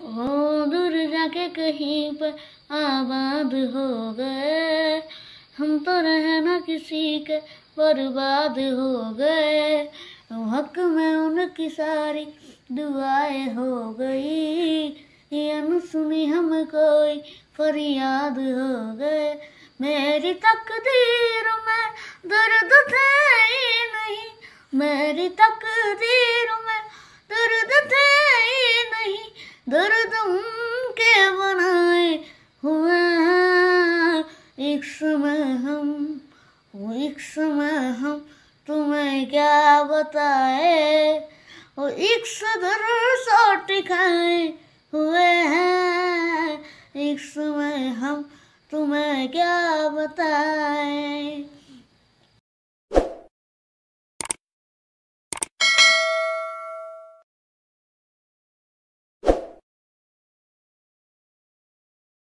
ओ दूर जाके कहीं पर आबाद हो गए हम तो रहना किसी के बर्बाद हो गए हक में उनकी सारी दुआएं हो गई ये सुनी हम कोई फरियाद हो गए मेरी तकदीर में दर्द थे नहीं मेरी तकदीर दर्द उनके बनाए हुए एक समय हम वो एक समय हम तुम्हें क्या बताए वो एक सदर सौट टिकाए हुए हैं एक समय हम तुम्हें क्या बताए